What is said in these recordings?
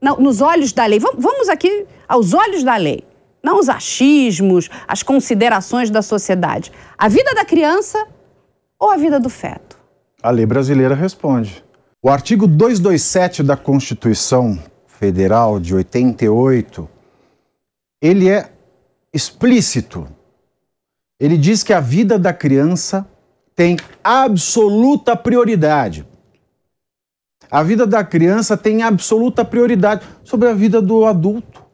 não, nos olhos da lei. Vamos aqui aos olhos da lei, não os achismos, as considerações da sociedade. A vida da criança ou a vida do feto? A lei brasileira responde. O artigo 227 da Constituição Federal de 88, ele é explícito. Ele diz que a vida da criança tem absoluta prioridade. A vida da criança tem absoluta prioridade sobre a vida do adulto.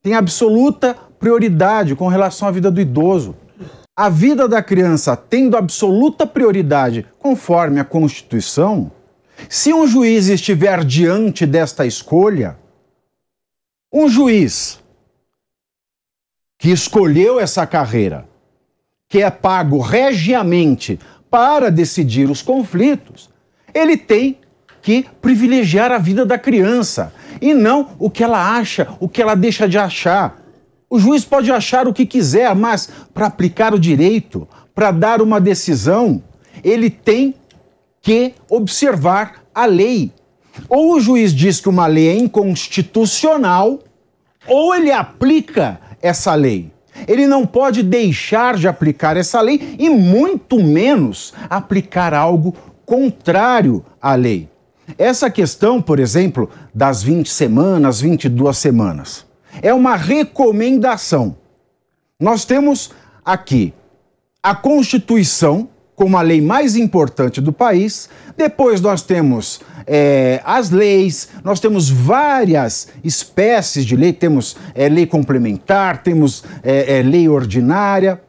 Tem absoluta prioridade com relação à vida do idoso. A vida da criança tendo absoluta prioridade conforme a Constituição, se um juiz estiver diante desta escolha, um juiz que escolheu essa carreira, que é pago regiamente para decidir os conflitos, ele tem que privilegiar a vida da criança e não o que ela acha, o que ela deixa de achar. O juiz pode achar o que quiser, mas para aplicar o direito, para dar uma decisão, ele tem que observar a lei. Ou o juiz diz que uma lei é inconstitucional, ou ele aplica essa lei. Ele não pode deixar de aplicar essa lei e, muito menos, aplicar algo contrário à lei. Essa questão, por exemplo, das 20 semanas, 22 semanas, é uma recomendação. Nós temos aqui a Constituição como a lei mais importante do país, depois nós temos é, as leis, nós temos várias espécies de lei, temos é, lei complementar, temos é, é lei ordinária.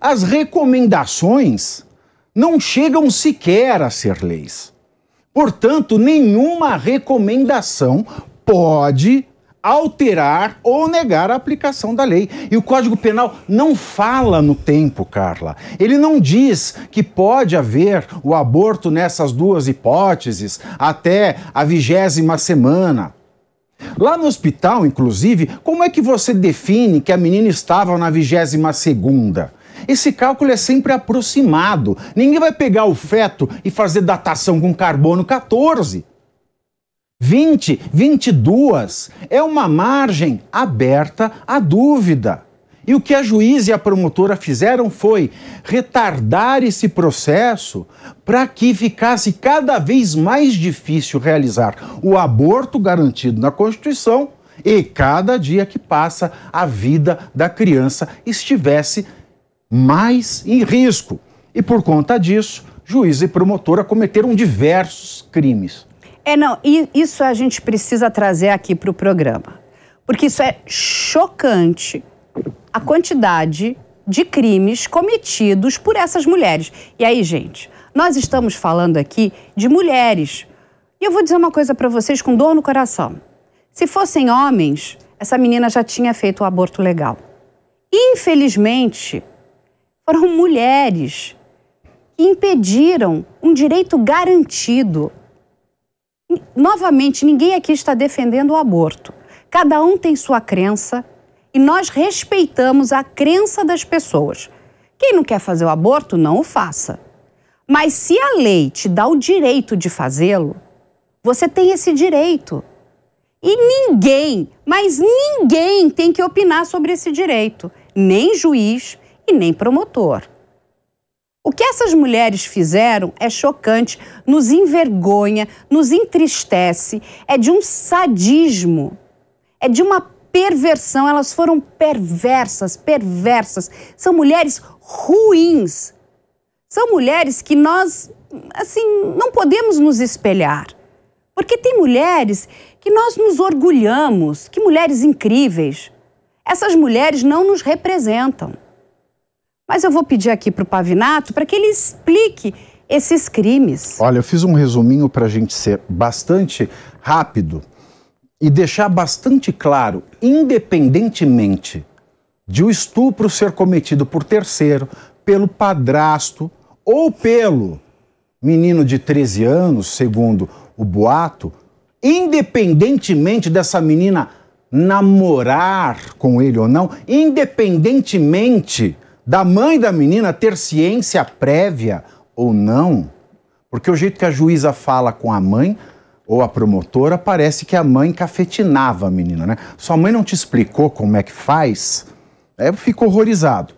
As recomendações não chegam sequer a ser leis. Portanto, nenhuma recomendação pode alterar ou negar a aplicação da lei. E o Código Penal não fala no tempo, Carla. Ele não diz que pode haver o aborto nessas duas hipóteses até a vigésima semana. Lá no hospital, inclusive, como é que você define que a menina estava na vigésima segunda? Esse cálculo é sempre aproximado. Ninguém vai pegar o feto e fazer datação com carbono 14. 20, 22 é uma margem aberta à dúvida. E o que a juíza e a promotora fizeram foi retardar esse processo para que ficasse cada vez mais difícil realizar o aborto garantido na Constituição e cada dia que passa a vida da criança estivesse mais em risco. E por conta disso, juiz e promotora cometeram diversos crimes. É, não, e isso a gente precisa trazer aqui para o programa. Porque isso é chocante a quantidade de crimes cometidos por essas mulheres. E aí, gente, nós estamos falando aqui de mulheres. E eu vou dizer uma coisa para vocês com dor no coração. Se fossem homens, essa menina já tinha feito o aborto legal. Infelizmente, foram mulheres que impediram um direito garantido. Novamente, ninguém aqui está defendendo o aborto. Cada um tem sua crença e nós respeitamos a crença das pessoas. Quem não quer fazer o aborto, não o faça. Mas se a lei te dá o direito de fazê-lo, você tem esse direito. E ninguém, mas ninguém tem que opinar sobre esse direito. Nem juiz, e nem promotor. O que essas mulheres fizeram é chocante, nos envergonha, nos entristece, é de um sadismo, é de uma perversão. Elas foram perversas, perversas. São mulheres ruins. São mulheres que nós, assim, não podemos nos espelhar. Porque tem mulheres que nós nos orgulhamos, que mulheres incríveis. Essas mulheres não nos representam. Mas eu vou pedir aqui para o Pavinato para que ele explique esses crimes. Olha, eu fiz um resuminho para a gente ser bastante rápido e deixar bastante claro, independentemente de o estupro ser cometido por terceiro, pelo padrasto ou pelo menino de 13 anos, segundo o boato, independentemente dessa menina namorar com ele ou não, independentemente da mãe da menina ter ciência prévia ou não, porque o jeito que a juíza fala com a mãe ou a promotora parece que a mãe cafetinava a menina, né? Sua mãe não te explicou como é que faz? É, eu fico horrorizado.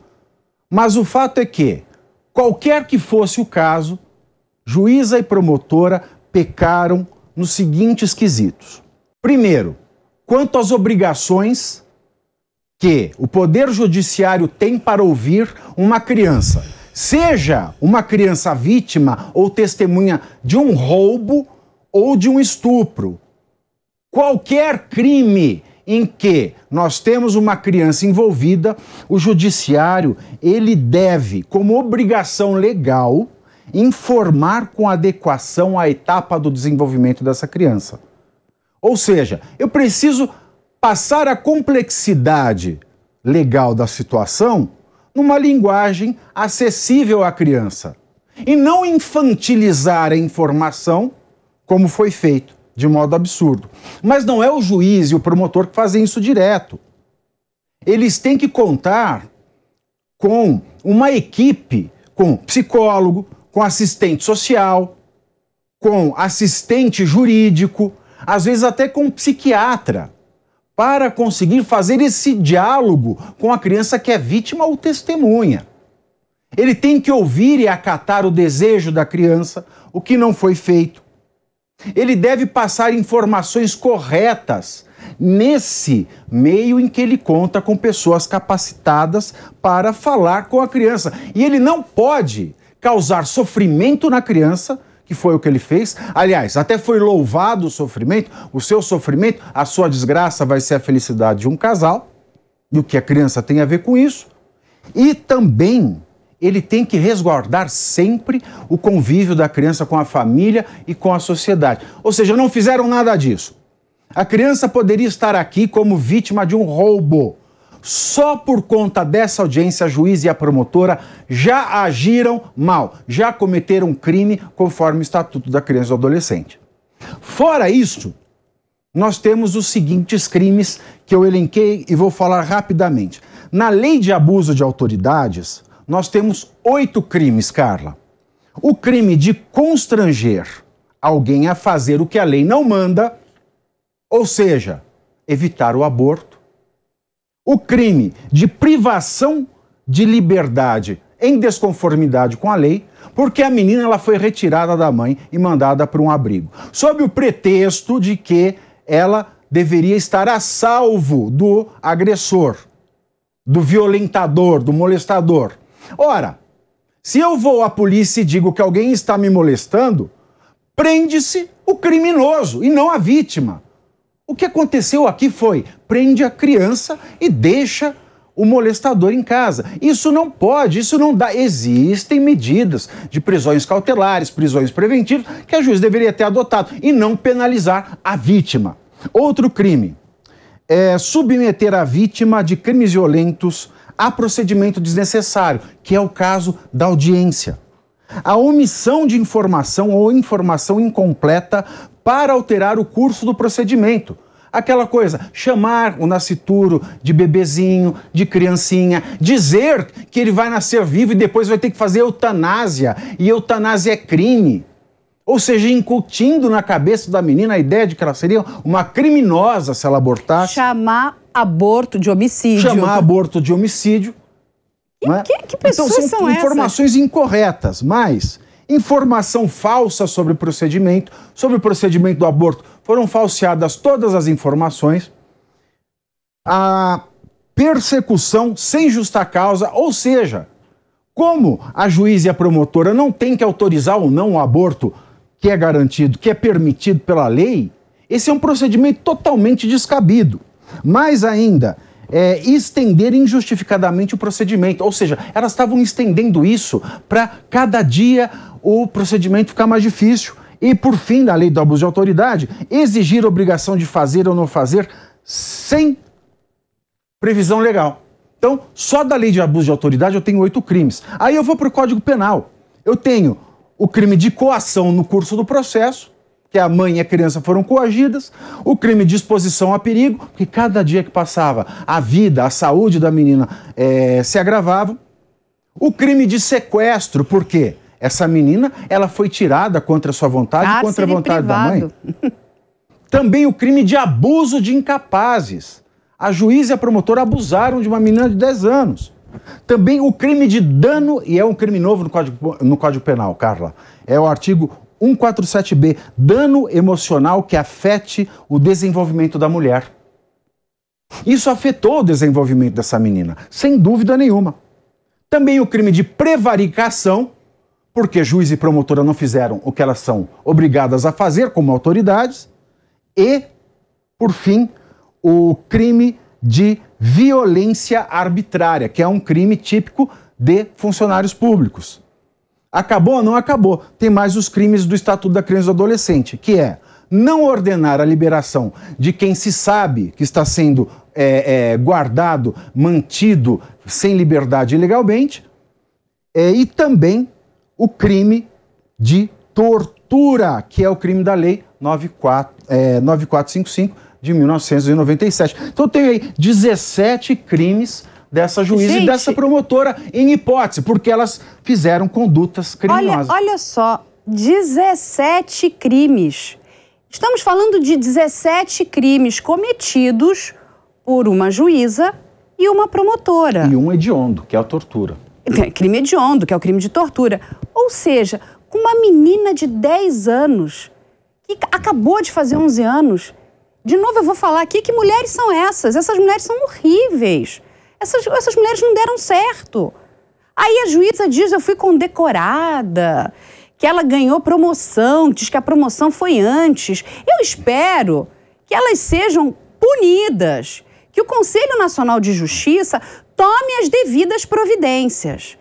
Mas o fato é que, qualquer que fosse o caso, juíza e promotora pecaram nos seguintes quesitos. Primeiro, quanto às obrigações que o Poder Judiciário tem para ouvir uma criança, seja uma criança vítima ou testemunha de um roubo ou de um estupro. Qualquer crime em que nós temos uma criança envolvida, o judiciário ele deve, como obrigação legal, informar com adequação à etapa do desenvolvimento dessa criança. Ou seja, eu preciso passar a complexidade legal da situação numa linguagem acessível à criança e não infantilizar a informação como foi feito, de modo absurdo. Mas não é o juiz e o promotor que fazem isso direto. Eles têm que contar com uma equipe com psicólogo, com assistente social, com assistente jurídico, às vezes até com psiquiatra para conseguir fazer esse diálogo com a criança que é vítima ou testemunha. Ele tem que ouvir e acatar o desejo da criança, o que não foi feito. Ele deve passar informações corretas nesse meio em que ele conta com pessoas capacitadas para falar com a criança. E ele não pode causar sofrimento na criança que foi o que ele fez. Aliás, até foi louvado o sofrimento, o seu sofrimento, a sua desgraça vai ser a felicidade de um casal, e o que a criança tem a ver com isso. E também ele tem que resguardar sempre o convívio da criança com a família e com a sociedade. Ou seja, não fizeram nada disso. A criança poderia estar aqui como vítima de um roubo só por conta dessa audiência, a juiz e a promotora já agiram mal, já cometeram um crime conforme o Estatuto da Criança e do Adolescente. Fora isso, nós temos os seguintes crimes que eu elenquei e vou falar rapidamente. Na lei de abuso de autoridades, nós temos oito crimes, Carla. O crime de constranger alguém a fazer o que a lei não manda, ou seja, evitar o aborto o crime de privação de liberdade em desconformidade com a lei, porque a menina ela foi retirada da mãe e mandada para um abrigo, sob o pretexto de que ela deveria estar a salvo do agressor, do violentador, do molestador. Ora, se eu vou à polícia e digo que alguém está me molestando, prende-se o criminoso e não a vítima. O que aconteceu aqui foi: prende a criança e deixa o molestador em casa. Isso não pode, isso não dá. Existem medidas de prisões cautelares, prisões preventivas, que a juiz deveria ter adotado e não penalizar a vítima. Outro crime é submeter a vítima de crimes violentos a procedimento desnecessário, que é o caso da audiência. A omissão de informação ou informação incompleta para alterar o curso do procedimento. Aquela coisa, chamar o nascituro de bebezinho, de criancinha, dizer que ele vai nascer vivo e depois vai ter que fazer eutanásia, e eutanásia é crime. Ou seja, incutindo na cabeça da menina a ideia de que ela seria uma criminosa se ela abortasse. Chamar aborto de homicídio. Chamar aborto de homicídio. E, é? que, que pessoas então, são, são informações essas? incorretas, mas informação falsa sobre o procedimento, sobre o procedimento do aborto. Foram falseadas todas as informações. A persecução sem justa causa, ou seja, como a juiz e a promotora não têm que autorizar ou não o aborto que é garantido, que é permitido pela lei, esse é um procedimento totalmente descabido. Mais ainda, é, estender injustificadamente o procedimento. Ou seja, elas estavam estendendo isso para cada dia o procedimento ficar mais difícil. E, por fim, na lei do abuso de autoridade, exigir a obrigação de fazer ou não fazer sem previsão legal. Então, só da lei de abuso de autoridade eu tenho oito crimes. Aí eu vou para o Código Penal. Eu tenho o crime de coação no curso do processo, que a mãe e a criança foram coagidas, o crime de exposição a perigo, que cada dia que passava a vida, a saúde da menina é, se agravava, o crime de sequestro, por quê? Essa menina, ela foi tirada contra a sua vontade, Cárcere contra a vontade privado. da mãe. Também o crime de abuso de incapazes. A juíza e a promotora abusaram de uma menina de 10 anos. Também o crime de dano, e é um crime novo no Código, no Código Penal, Carla. É o artigo 147B, dano emocional que afete o desenvolvimento da mulher. Isso afetou o desenvolvimento dessa menina, sem dúvida nenhuma. Também o crime de prevaricação, porque juiz e promotora não fizeram o que elas são obrigadas a fazer como autoridades, e, por fim, o crime de violência arbitrária, que é um crime típico de funcionários públicos. Acabou ou não acabou? Tem mais os crimes do Estatuto da Criança e do Adolescente, que é não ordenar a liberação de quem se sabe que está sendo é, é, guardado, mantido sem liberdade ilegalmente, é, e também o crime de tortura, que é o crime da lei 94, 9455 é, de 1997. Então tem aí 17 crimes dessa juíza Gente, e dessa promotora, em hipótese, porque elas fizeram condutas criminosas. Olha, olha só, 17 crimes. Estamos falando de 17 crimes cometidos por uma juíza e uma promotora. E um hediondo, que é a tortura. É, crime hediondo, que é o crime de tortura. Ou seja, com uma menina de 10 anos, que acabou de fazer 11 anos. De novo, eu vou falar aqui que mulheres são essas. Essas mulheres são horríveis. Essas, essas mulheres não deram certo. Aí a juíza diz: eu fui condecorada, que ela ganhou promoção, diz que a promoção foi antes. Eu espero que elas sejam punidas, que o Conselho Nacional de Justiça tome as devidas providências.